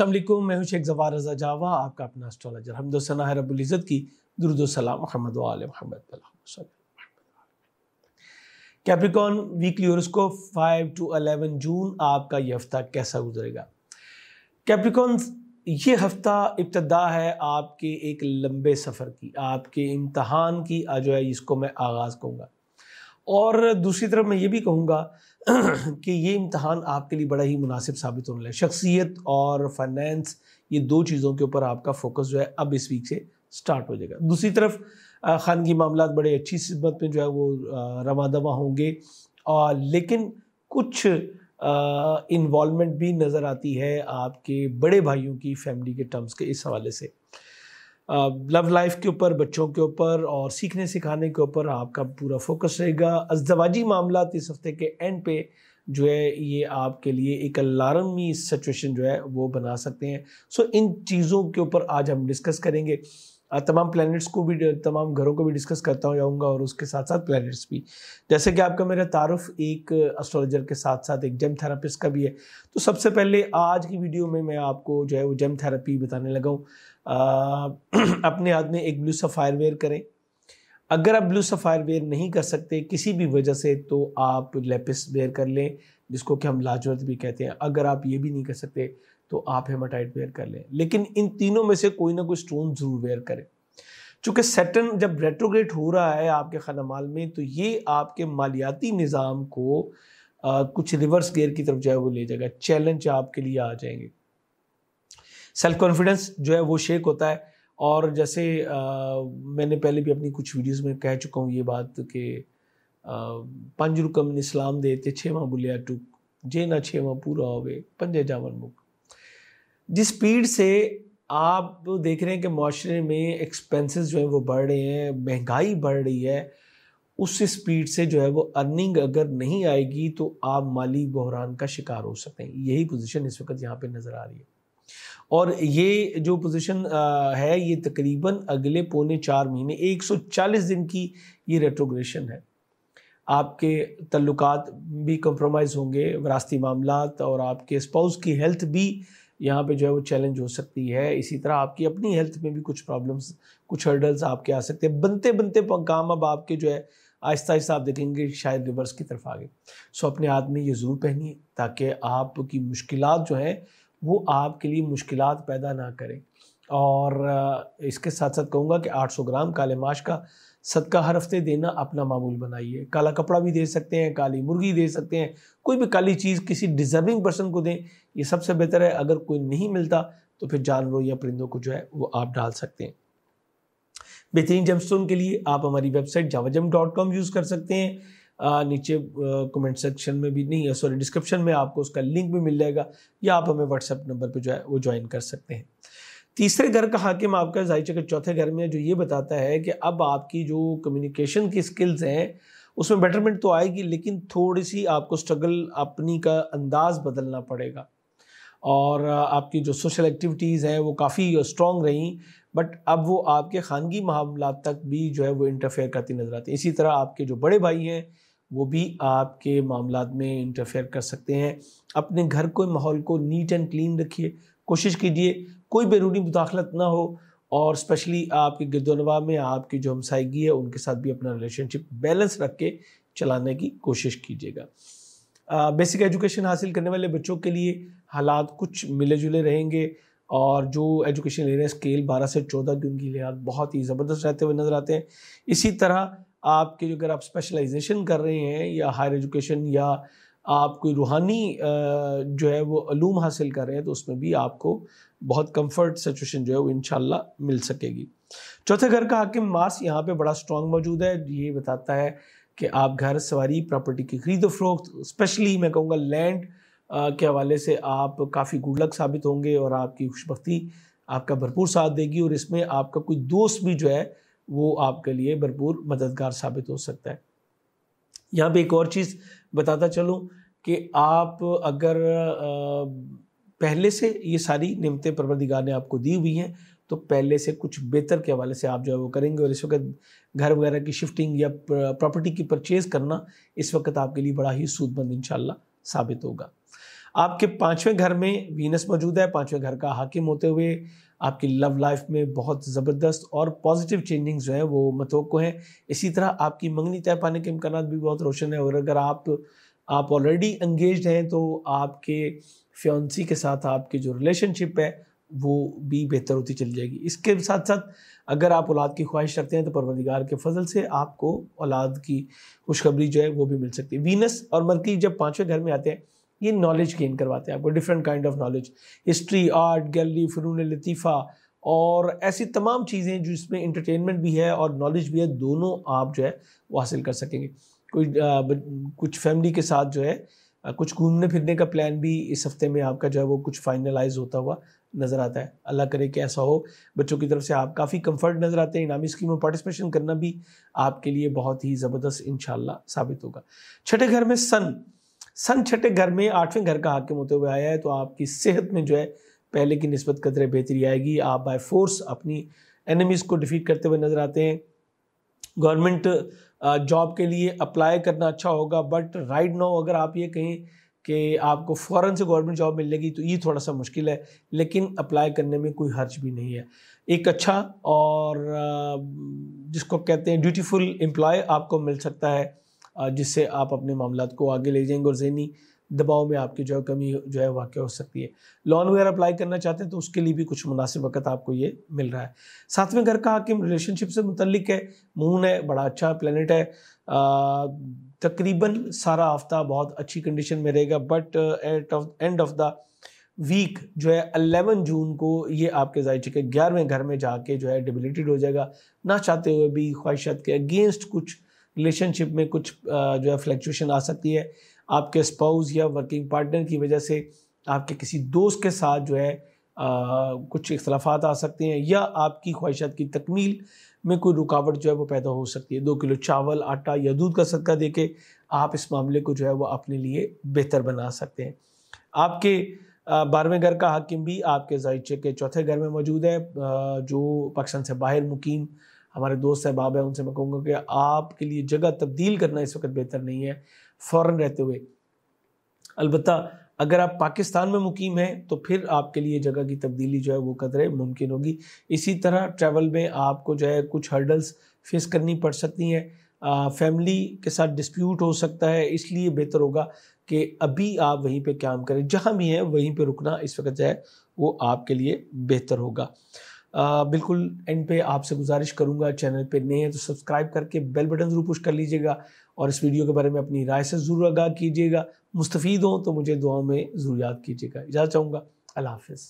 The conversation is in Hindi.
असलम मैं हूं शेख जवार रजा जावा आपका अपना एस्ट्रोलॉजर हमदोसना रबुल्ज़त की दुरुदोसलाम Muhammad Muhammad Capricorn weekly horoscope 5 to 11 June आपका ये हफ्ता कैसा गुजरेगा कैप्रिकॉन ये हफ्ता इब्तदा है आपके एक लंबे सफ़र की आपके इम्तहान की जो है इसको मैं आगाज़ कहूँगा और दूसरी तरफ मैं ये भी कहूँगा कि ये इम्तहान आपके लिए बड़ा ही मुनासिब साबित होने लगा शख्सियत और फाइनेंस ये दो चीज़ों के ऊपर आपका फोकस जो है अब इस वीक से स्टार्ट हो जाएगा दूसरी तरफ खानगी मामला बड़े अच्छी सिबत में जो है वो रवा दवा होंगे और लेकिन कुछ इन्वॉलमेंट भी नज़र आती है आपके बड़े भाइयों की फैमिली के टर्म्स के इस हवाले से लव लाइफ के ऊपर बच्चों के ऊपर और सीखने सिखाने के ऊपर आपका पूरा फोकस रहेगा अजदवाजी मामला इस हफ्ते के एंड पे जो है ये आपके लिए एक अलार्मी सिचुएशन जो है वो बना सकते हैं सो इन चीज़ों के ऊपर आज हम डिस्कस करेंगे तमाम प्लैनेट्स को भी तमाम घरों को भी डिस्कस करता हूँ जाऊँगा और उसके साथ साथ प्लैनेट्स भी जैसे कि आपका मेरा तारुफ एक एस्ट्रोलॉजर के साथ साथ एक जेम थेरापिस्ट का भी है तो सबसे पहले आज की वीडियो में मैं आपको जो है वो जेम थेरेपी बताने लगा हूँ अपने हाथ में एक ब्लू सफ़ायर वेयर करें अगर आप ब्लू सफ़ायर वेयर नहीं कर सकते किसी भी वजह से तो आप लेपिस वेयर कर लें जिसको कि हम लाजवर्द भी कहते हैं अगर आप ये भी नहीं कर सकते तो आप हेमाटाइट वेयर कर लें लेकिन इन तीनों में से कोई ना कोई स्टोन ज़रूर वेयर करें चूंकि सेटन जब रेट्रोग्रेड हो रहा है आपके माल में तो ये आपके मालियाती निज़ाम को आ, कुछ रिवर्स गेयर की तरफ जो है वो ले जाएगा चैलेंज आपके लिए आ जाएंगे सेल्फ कॉन्फिडेंस जो है वो शेक होता है और जैसे आ, मैंने पहले भी अपनी कुछ वीडियोस में कह चुका हूँ ये बात कि पंज रुकम इस्लाम देते छेवा बुलिया टुक जे ना छेवा पूरा होवे पंजे जावन मुख जिस स्पीड से आप देख रहे हैं कि माशरे में एक्सपेंसेस जो हैं वो बढ़ रहे हैं महंगाई बढ़ रही है उस स्पीड से जो है वो अर्निंग अगर नहीं आएगी तो आप माली बहरान का शिकार हो सकते हैं यही पोजीशन इस वक्त यहाँ पे नज़र आ रही है और ये जो पोजीशन है ये तकरीबन अगले पौने चार महीने 140 दिन की ये रेट्रोग्रेशन है आपके तल्लुकात भी कंप्रोमाइज़ होंगे वरासती मामला और आपके स्पाउस की हेल्थ भी यहाँ पे जो है वो चैलेंज हो सकती है इसी तरह आपकी अपनी हेल्थ में भी कुछ प्रॉब्लम्स कुछ हर्डल्स आपके आ सकते हैं बनते बनते काम अब आपके जो है आहिस्ता आहिस्ता आप देखेंगे शायद रिवर्स की तरफ आगे सो अपने हाथ में ये ज़रूर पहनिए ताकि आपकी मुश्किल जो हैं वो आपके लिए मुश्किल पैदा ना करें और इसके साथ साथ कहूँगा कि 800 ग्राम काले माश का सदका हर हफ्ते देना अपना मामूल बनाइए काला कपड़ा भी दे सकते हैं काली मुर्गी दे सकते हैं कोई भी काली चीज़ किसी डिजर्विंग पर्सन को दें ये सबसे बेहतर है अगर कोई नहीं मिलता तो फिर जानवरों या परिंदों को जो है वो आप डाल सकते हैं बेहतरीन जमस्टोन के लिए आप हमारी वेबसाइट जावाजम डॉट कॉम यूज़ कर सकते हैं आ, नीचे कमेंट सेक्शन में भी नहीं सॉरी डिस्क्रिप्शन में आपको उसका लिंक भी मिल जाएगा या आप हमें व्हाट्सएप नंबर पर जो है वो ज्वाइन कर सकते हैं तीसरे घर का हाकिम आपका जाहिर के चौथे घर में जो ये बताता है कि अब आपकी जो कम्युनिकेशन की स्किल्स हैं उसमें बेटरमेंट तो आएगी लेकिन थोड़ी सी आपको स्ट्रगल अपनी का अंदाज बदलना पड़ेगा और आपकी जो सोशल एक्टिविटीज़ हैं वो काफ़ी स्ट्रॉन्ग रहीं बट अब वो आपके ख़ानगी मामला तक भी जो है वो इंटरफेयर करती नज़र आती है इसी तरह आपके जो बड़े भाई हैं वो भी आपके मामला में इंटरफेयर कर सकते हैं अपने घर को माहौल को नीट एंड क्लीन रखिए कोशिश कीजिए कोई बैरूनी मुदाखलत ना हो और स्पेशली आपके गिरदोनवा में आपकी जो हमसाइगी है उनके साथ भी अपना रिलेशनशिप बैलेंस रख के चलाने की कोशिश कीजिएगा बेसिक एजुकेशन हासिल करने वाले बच्चों के लिए हालात कुछ मिले जुले रहेंगे और जो एजुकेशन ले रहे हैं स्केल 12 से 14 के उनकी लिहाज बहुत ही ज़बरदस्त रहते हुए नज़र आते हैं इसी तरह आपके जो अगर आप स्पेशलाइजेशन कर रहे हैं या हायर एजुकेशन या आप कोई रूहानी जो है वो अलूम हासिल कर रहे हैं तो उसमें भी आपको बहुत कंफर्ट सिचुएशन जो है वो इन मिल सकेगी चौथे घर का हाकिम मास यहाँ पे बड़ा स्ट्रॉन्ग मौजूद है ये बताता है कि आप घर सवारी प्रॉपर्टी की खरीद फरोख्त स्पेशली मैं कहूँगा लैंड के हवाले से आप काफ़ी गुडलक साबित होंगे और आपकी खुशबख्ती आपका भरपूर साथ देगी और इसमें आपका कोई दोस्त भी जो है वो आपके लिए भरपूर मददगार साबित हो सकता है यहाँ पे एक और चीज़ बताता चलूँ कि आप अगर पहले से ये सारी नियमतें परवरदिगार ने आपको दी हुई हैं तो पहले से कुछ बेहतर के हवाले से आप जो है वो करेंगे और इस वक्त घर वगैरह की शिफ्टिंग या प्रॉपर्टी की परचेज़ करना इस वक्त आपके लिए बड़ा ही सूदमंद इन साबित होगा आपके पाँचवें घर में वीनस मौजूद है पाँचवें घर का हाकिम होते हुए आपकी लव लाइफ में बहुत ज़बरदस्त और पॉजिटिव चेंजिंग्स जो है वो मतवक़ हैं इसी तरह आपकी मंगनी तय पाने के इम्कान भी बहुत रोशन है और अगर आप आप ऑलरेडी इंगेज हैं तो आपके फ्योन्सी के साथ आपकी जो रिलेशनशिप है वो भी बेहतर होती चली जाएगी इसके साथ साथ अगर आप औलाद की ख्वाहिश रखते हैं तो परवरदिगार के फजल से आपको औलाद की खुशखबरी जो है वो भी मिल सकती है वीनस और मरकरी जब पाँचवें घर में आते हैं ये नॉलेज गेन करवाते हैं आपको different kind of knowledge history art gallery फ़नून लतीफ़ा और ऐसी तमाम चीज़ें जिसमें इंटरटेनमेंट भी है और नॉलेज भी है दोनों आप जो है वो हासिल कर सकेंगे कोई आ, कुछ फैमिली के साथ जो है आ, कुछ घूमने फिरने का प्लान भी इस हफ्ते में आपका जो है वो कुछ फाइनलाइज होता हुआ नज़र आता है अल्लाह करे कि ऐसा हो बच्चों की तरफ से आप काफ़ी कंफर्ट नज़र आते हैं इनामी स्कीम में पार्टिसिपेशन करना भी आपके लिए बहुत ही ज़बरदस्त इन साबित होगा छठे घर में सन सन छठे घर में आठवें घर का हाकिम होते हुए आया है तो आपकी सेहत में जो है पहले की नस्बत कदर बेहतरी आएगी आप बाय फोर्स अपनी एनिमीज़ को डिफीट करते हुए नज़र आते हैं गवर्नमेंट जॉब के लिए अप्लाई करना अच्छा होगा बट राइट नाउ अगर आप ये कहें कि आपको फ़ौरन से गवर्नमेंट जॉब मिलेगी तो ये थोड़ा सा मुश्किल है लेकिन अप्लाई करने में कोई हर्ज भी नहीं है एक अच्छा और जिसको कहते हैं ड्यूटीफुल एम्प्लॉय आपको मिल सकता है जिससे आप अपने मामला को आगे ले जाएंगे और जहनी दबाव में आपकी जो है कमी जो है वाक़ हो सकती है लोन वगैरह अप्लाई करना चाहते हैं तो उसके लिए भी कुछ मुनासिब वक्त आपको ये मिल रहा है सातवें घर का हाकिम रिलेशनशिप से मुतलिक है मून है बड़ा अच्छा प्लानट है तकरीबन सारा हफ्ता बहुत अच्छी कंडीशन में रहेगा but at of end of the week जो है अलेवन जून को ये आपके जायचे के ग्यारहवें घर में जाके जो है डिबिलिटेड हो जाएगा ना चाहते हुए भी ख्वाहिशात के अगेंस्ट कुछ रिलेशनशिप में कुछ जो है फ्लैक्चुएशन आ सकती है आपके स्पाउस या वर्किंग पार्टनर की वजह से आपके किसी दोस्त के साथ जो है आ, कुछ इख्तलाफात आ सकते हैं या आपकी ख्वाहिशात की तकमील में कोई रुकावट जो है वो पैदा हो सकती है दो किलो चावल आटा या दूध का सदका दे के आप इस मामले को जो है वो अपने लिए बेहतर बना सकते हैं आपके बारहवें घर का हाकिम भी आपके जायचे के चौथे घर में मौजूद है जो पाकिस्तान से बाहर मुकीम हमारे दोस्त सहबाब हैं उनसे मैं कहूँगा कि आपके लिए जगह तब्दील करना इस वक्त बेहतर नहीं है फ़ौर रहते हुए अलबत् अगर आप पाकिस्तान में मुकीम हैं तो फिर आपके लिए जगह की तब्दीली जो है वो कदर मुमकिन होगी इसी तरह ट्रैवल में आपको जो है कुछ हर्डल्स फेस करनी पड़ सकती हैं फैमिली के साथ डिस्प्यूट हो सकता है इसलिए बेहतर होगा कि अभी आप वहीं पे काम करें जहाँ भी हैं वहीं पे रुकना इस वक्त जो है वो आपके लिए बेहतर होगा बिल्कुल एंड पे आपसे गुजारिश करूंगा चैनल पे नए हैं तो सब्सक्राइब करके बेल बटन ज़रूर पुश कर लीजिएगा और इस वीडियो के बारे में अपनी राय से ज़रूर आगाह कीजिएगा मुस्तफ़ीद हों तो मुझे दुआओं में ज़रूर याद कीजिएगा इजाज़त चाहूँगा अल्लाह हाफिज़